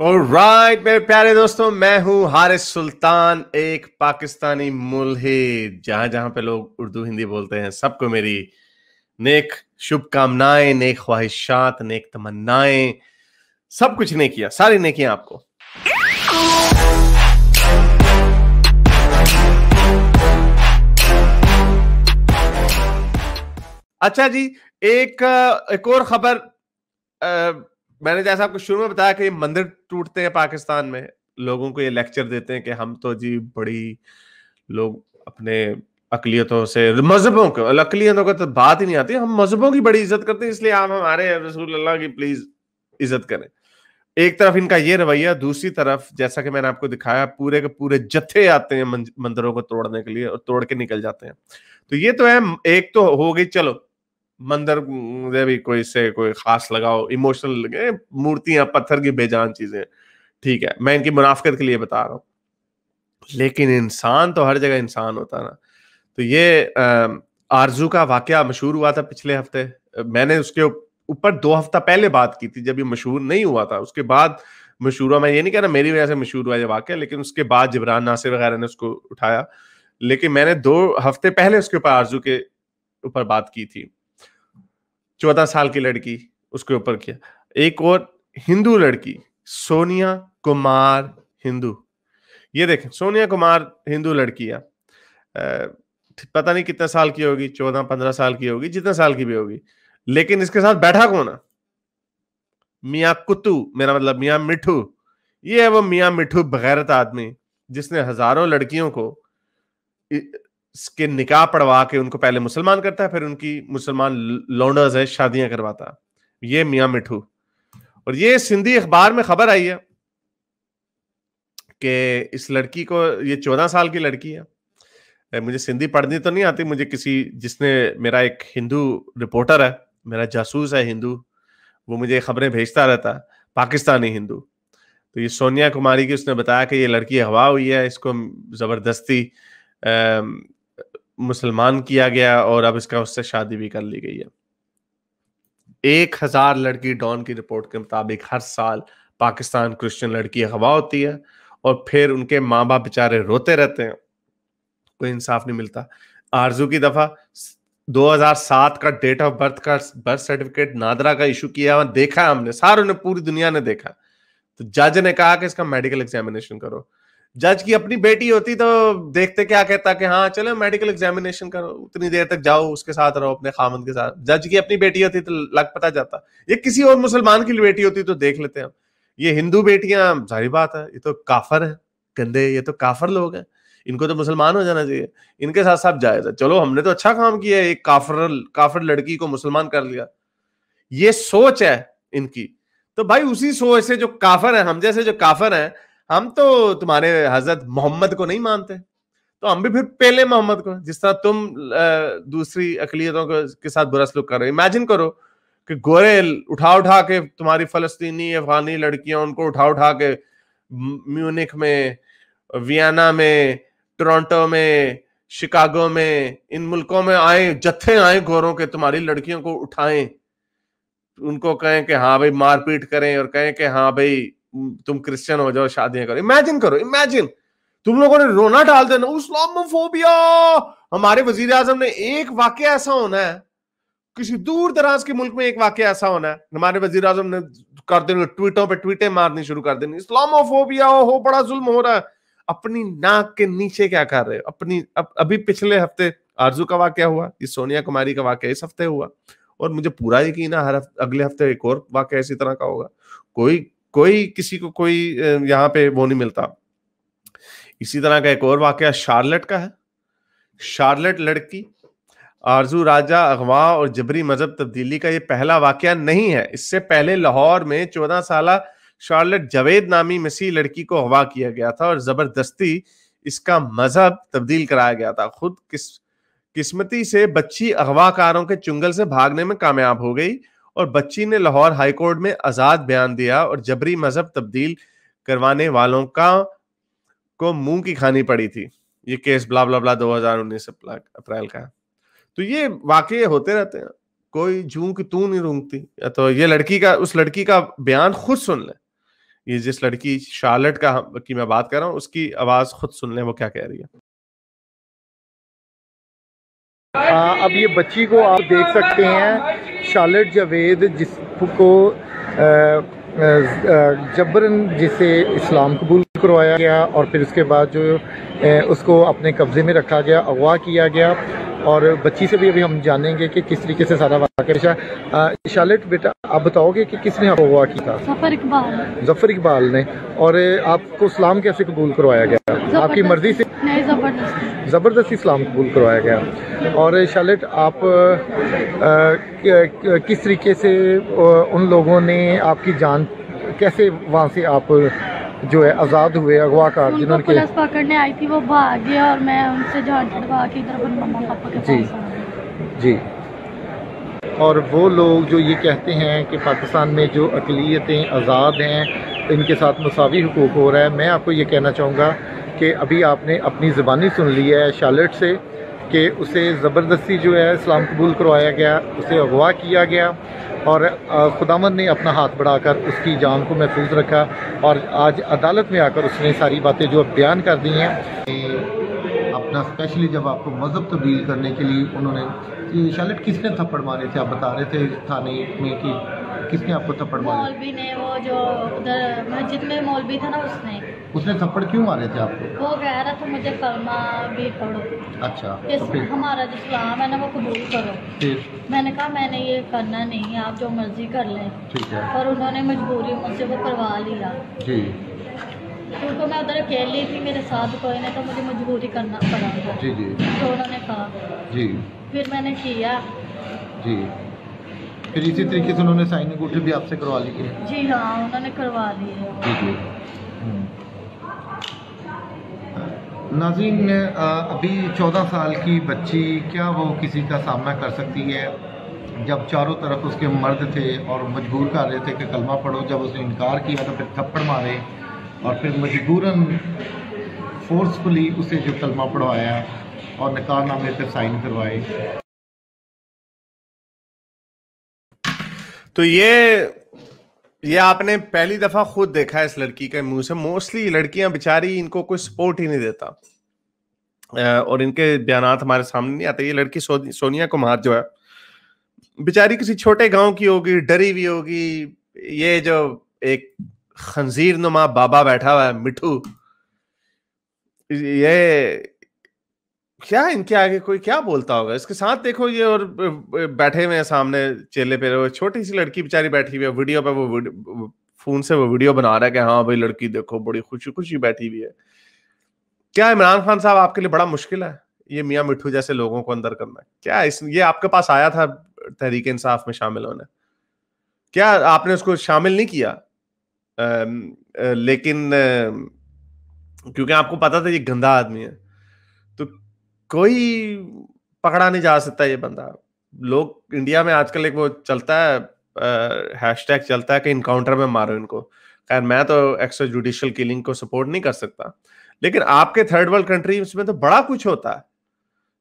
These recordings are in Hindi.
राइट right, मेरे प्यारे दोस्तों मैं हूं हारिस सुल्तान एक पाकिस्तानी मुलहिद जहां जहां पे लोग उर्दू हिंदी बोलते हैं सबको मेरी नेक शुभकामनाएं नेक ख्वाहिशात नेक तमन्नाएं सब कुछ ने किया सारी ने किया आपको अच्छा जी एक एक और खबर मैंने जैसा आपको शुरू में बताया कि ये मंदिर टूटते हैं पाकिस्तान में लोगों को ये लेक्चर देते हैं कि हम तो जी बड़ी लोग अपने अकलियतों से मजहबों को अकलियतों का तो बात ही नहीं आती हम मजहबों की बड़ी इज्जत करते हैं इसलिए आप हमारे रसूल की प्लीज इज्जत करें एक तरफ इनका ये रवैया दूसरी तरफ जैसा कि मैंने आपको दिखाया पूरे के पूरे जत्थे आते हैं मंदिरों को तोड़ने के लिए और तोड़ के निकल जाते हैं तो ये तो है एक तो हो गई चलो मंदिर भी कोई से कोई खास लगाओ इमोशनल लगे मूर्तियां पत्थर की बेजान चीजें ठीक है मैं इनकी मुनाफ्त के लिए बता रहा हूँ लेकिन इंसान तो हर जगह इंसान होता ना तो ये आरजू का वाक्य मशहूर हुआ था पिछले हफ्ते मैंने उसके ऊपर दो हफ्ता पहले बात की थी जब ये मशहूर नहीं हुआ था उसके बाद मशहूर हुआ मैं ये नहीं कह रहा मेरी वजह से मशहूर हुआ ये वाक्य लेकिन उसके बाद जबरान नासिर वगैरह ने उसको उठाया लेकिन मैंने दो हफ्ते पहले उसके ऊपर आरजू के ऊपर बात की थी चौदह साल की लड़की उसके ऊपर किया एक और हिंदू लड़की सोनिया कुमार हिंदू ये देखें सोनिया कुमार हिंदू लड़की है पता नहीं कितने साल की होगी चौदह पंद्रह साल की होगी जितने साल की भी होगी लेकिन इसके साथ बैठा कौन है मियाँ कुतु मेरा मतलब मियाँ मिठू ये है वो मियाँ मिठू बगैरत आदमी जिसने हजारों लड़कियों को के निकाह पढ़वा के उनको पहले मुसलमान करता है फिर उनकी मुसलमान लोनर्स है शादियां करवाता ये मियाँ मिठू और ये सिंधी अखबार में खबर आई है कि इस लड़की को ये चौदह साल की लड़की है मुझे सिंधी पढ़नी तो नहीं आती मुझे किसी जिसने मेरा एक हिंदू रिपोर्टर है मेरा जासूस है हिंदू वो मुझे खबरें भेजता रहता है पाकिस्तानी हिंदू तो ये सोनिया कुमारी की उसने बताया कि ये लड़की हवा हुई है इसको ज़बरदस्ती मुसलमान किया गया और अब इसका उससे शादी भी कर ली गई है एक हजार लड़की डॉन की रिपोर्ट के मुताबिक हर साल पाकिस्तान क्रिश्चियन लड़की हवा होती है और फिर उनके माँ बाप बेचारे रोते रहते हैं कोई इंसाफ नहीं मिलता आरजू की दफा 2007 का डेट ऑफ बर्थ का बर्थ सर्टिफिकेट नादरा का इशू किया देखा हमने सारों ने पूरी दुनिया ने देखा तो जज ने कहा कि इसका मेडिकल एग्जामिनेशन करो जज की अपनी बेटी होती तो देखते क्या कहता कि हाँ चलो मेडिकल एग्जामिनेशन करो उतनी देर तक जाओ उसके साथ रहो अपने खामन के साथ जज की अपनी बेटी होती तो लग पता जाता ये किसी और मुसलमान की बेटी होती तो देख लेते हैं हम ये हिंदू बेटियां सारी बात है ये तो काफर है गंदे ये तो काफर लोग हैं इनको तो मुसलमान हो जाना चाहिए इनके साथ साथ जायज है चलो हमने तो अच्छा काम किया एक काफर काफर लड़की को मुसलमान कर लिया ये सोच है इनकी तो भाई उसी सोच से जो काफर है हम जैसे जो काफर है हम तो तुम्हारे हजरत मोहम्मद को नहीं मानते तो हम भी फिर पहले मोहम्मद को जिस तरह तुम दूसरी अकलीतों के साथ बुरा सलूक कर रहे हो इमेजिन करो कि गोरे उठा उठा के तुम्हारी फलस्तीनी अफगानी लड़कियां उनको उठा उठा के म्यूनिक में वियना में टोरंटो में शिकागो में इन मुल्कों में आए जत्थे आए गोरों के तुम्हारी लड़कियों को उठाएं उनको कहें कि हाँ भाई मारपीट करें और कहें कि हाँ भाई तुम क्रिश्चियन हो जाओ शादियां करो इमेजिन करो इमेजिन तुम लोगों ने रोना डाल देना इस्लामोफोबिया हमारे वजीर आजम ने एक वाक्य ऐसा होना है किसी दूर दराज के मुल्क में एक वाक्य ऐसा होना है हमारे वजीर आजम ने कर देने ट्वीटों पे ट्वीटें मारनी शुरू कर देनी इस्लामोफोबिया हो बड़ा जुल्म हो रहा है अपनी नाक के नीचे क्या कर रहे हो अपनी अब अभी पिछले हफ्ते आरजू का वाक्य हुआ ये सोनिया कुमारी का वाक्य इस हफ्ते हुआ और मुझे पूरा यकीन है हर अगले हफ्ते एक और वाक्य इसी तरह का होगा कोई कोई किसी को कोई यहाँ पे वो नहीं मिलता इसी तरह का एक और वाक्य शार्लेट का है शार्लेट लड़की आरजू राजा अगवा और जबरी मजहब तब्दीली का ये पहला वाक्य नहीं है इससे पहले लाहौर में चौदह साल शार्लेट जवेद नामी मसीह लड़की को अगवा किया गया था और जबरदस्ती इसका मजहब तब्दील कराया गया था खुद किस किस्मती से बच्ची अगवाकारों के चुंगल से भागने में कामयाब हो गई और बच्ची ने लाहौर हाईकोर्ट में आज़ाद बयान दिया और जबरी मजहब तब्दील करवाने वालों का को मुंह की खानी पड़ी थी ये केस ब्ला ब्ला ब्ला दो हजार उन्नीस अप्रैल का तो ये वाकई होते रहते हैं कोई जू की तू नहीं रूंगती या तो ये लड़की का उस लड़की का बयान खुद सुन ले ये जिस लड़की शार्लेट का की मैं बात कर रहा हूँ उसकी आवाज़ खुद सुन लें वो क्या कह रही है आ, अब ये बच्ची को आप देख सकते हैं शालट जावेद जिसको जबरन जिसे इस्लाम कबूल करवाया गया और फिर उसके बाद जो उसको अपने कब्ज़े में रखा गया अगवा किया गया और बच्ची से भी अभी हम जानेंगे कि किस तरीके से सारा वाक शालट बेटा आप बताओगे कि किसने आपको अगवा किया जफर इकबाल जफर इकबाल ने और आपको इस्लाम कैसे कबूल करवाया गया आपकी मर्ज़ी से नहीं ज़बरदस्त इस्लाम कबूल करवाया गया और शालट आप किस तरीके से उन लोगों ने आपकी जान कैसे वहाँ से आप जो है आज़ाद हुए अगवाकार जिन्होंने पकड़ने आई थी वो भाग गया और मैं उनसे जान छुड़वा के इधर जी जी और वो लोग जो ये कहते हैं कि पाकिस्तान में जो अकलीतें आज़ाद हैं इनके साथ मसावी हकूक हो रहा है मैं आपको ये कहना चाहूँगा कि अभी आपने अपनी ज़बानी सुन ली है शालट से कि उसे ज़बरदस्ती जो है इस्लाम कबूल करवाया गया उसे अगवा किया गया और खुदाम ने अपना हाथ बढ़ाकर उसकी जान को महफूज रखा और आज अदालत में आकर उसने सारी बातें जो बयान कर दी हैं अपना स्पेशली जब आपको मज़हब तब्दील करने के लिए उन्होंने शालट किसने थप्पड़ मारे थे आप बता रहे थे थाने में कि किसने आपको थप्पड़ मारा मौलवी ने वो जो उधर मस्जिद में मौलवी था ना उसने उसने थप्पड़ क्यों मारे थे आपको वो कह रहा था मुझे कलमा भी पढ़ो अच्छा तो हमारा जो इस्लाम है ना वो कबूल करो मैंने कहा मैंने ये करना नहीं आप जो मर्जी कर लें ठीक है और उन्होंने मजबूरी मुझसे वो करवा लिया जी क्योंकि मैं उधर अकेली थी मेरे साथ कोई नहीं तो मुझे मजबूरी करना पड़ा जी जी तो उन्होंने कहा जी फिर मैंने किया जी फिर इसी तरीके से उन्होंने साइन अंगूठी भी आपसे करवा ली है जी हाँ उन्होंने करवा ली है जी जी हम्म। नाजीन अभी चौदह साल की बच्ची क्या वो किसी का सामना कर सकती है जब चारों तरफ उसके मर्द थे और मजबूर कर रहे थे कि कलमा पढ़ो जब उसने इनकार किया तो फिर थप्पड़ मारे और फिर मजबूरन फोर्सफुली उसे जो कलमा पढ़वाया और नकारनामे पर साइन करवाए तो ये ये आपने पहली दफा खुद देखा है इस लड़की के मुंह से मोस्टली लड़कियां बेचारी इनको कोई सपोर्ट ही नहीं देता और इनके बयान हमारे सामने नहीं आते ये लड़की सो, सोनिया कुमार जो है बेचारी किसी छोटे गांव की होगी डरी हुई होगी ये जो एक खंजीर नुमा बाबा बैठा हुआ है मिठू ये क्या इनके आगे कोई क्या बोलता होगा इसके साथ देखो ये और बैठे हुए हैं सामने चेले पे वो छोटी सी लड़की बेचारी बैठी हुई है वीडियो पे वो फोन से वो वीडियो बना रहा है कि हाँ भाई लड़की देखो बड़ी खुशी खुशी बैठी हुई है क्या इमरान खान साहब आपके लिए बड़ा मुश्किल है ये मियाँ मिठू जैसे लोगों को अंदर करना क्या इस ये आपके पास आया था तहरीक इंसाफ में शामिल होने क्या आपने उसको शामिल नहीं किया आ, लेकिन क्योंकि आपको पता था ये गंदा आदमी है कोई पकड़ा नहीं जा सकता ये बंदा लोग इंडिया में आजकल एक वो चलता है हैशटैग चलता है कि इनकाउंटर में मारो इनको खैर मैं तो एक्स्ट्रा जुडिशियल किलिंग को सपोर्ट नहीं कर सकता लेकिन आपके थर्ड वर्ल्ड कंट्रीज में तो बड़ा कुछ होता है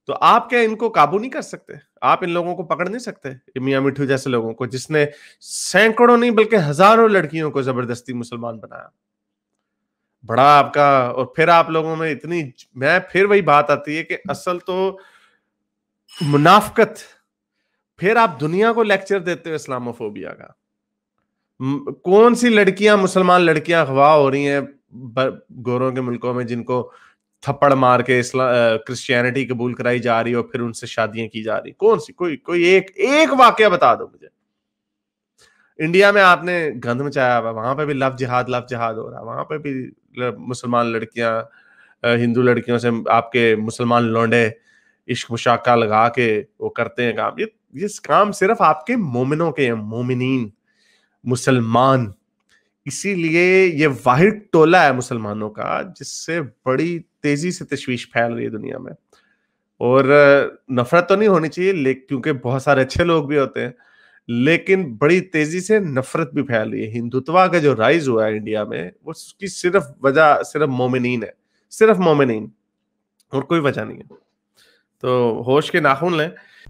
तो आप क्या इनको काबू नहीं कर सकते आप इन लोगों को पकड़ नहीं सकते मियाँ मिठू जैसे लोगों को जिसने सैकड़ों नहीं बल्कि हजारों लड़कियों को जबरदस्ती मुसलमान बनाया बड़ा आपका और फिर आप लोगों में इतनी मैं फिर वही बात आती है कि असल तो मुनाफकत फिर आप दुनिया को लेक्चर देते हो इस्लामोफोबिया का कौन सी लड़कियां मुसलमान लड़कियां अगवा हो रही हैं गोरों के मुल्कों में जिनको थप्पड़ मार के क्रिश्चियनिटी कबूल कराई जा रही है और फिर उनसे शादियां की जा रही कौन सी कोई कोई एक एक वाक्य बता दो मुझे इंडिया में आपने गंध मचाया हुआ वहां पर भी लव जिहाद लव जिहाद हो रहा है वहां पर भी मुसलमान लड़कियां हिंदू लड़कियों से आपके मुसलमान लौंडे इश्क मुशाका लगा के वो करते हैं काम ये ये काम सिर्फ आपके मोमिनों के हैं मोमिनीन मुसलमान इसीलिए ये वाहिद टोला है मुसलमानों का जिससे बड़ी तेजी से तशवीश फैल रही है दुनिया में और नफरत तो नहीं होनी चाहिए लेकिन क्योंकि बहुत सारे अच्छे लोग भी होते हैं लेकिन बड़ी तेजी से नफरत भी फैल रही है हिंदुत्वा का जो राइज हुआ है इंडिया में वो उसकी सिर्फ वजह सिर्फ मोमिन है सिर्फ मोमिन और कोई वजह नहीं है तो होश के नाखून लें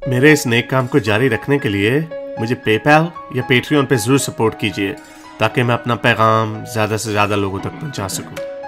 मेरे इस नेक काम को जारी रखने के लिए मुझे पेपैल या पेट्रियन पे ज़रूर सपोर्ट कीजिए ताकि मैं अपना पैगाम ज़्यादा से ज़्यादा लोगों तक पहुंचा सकूं।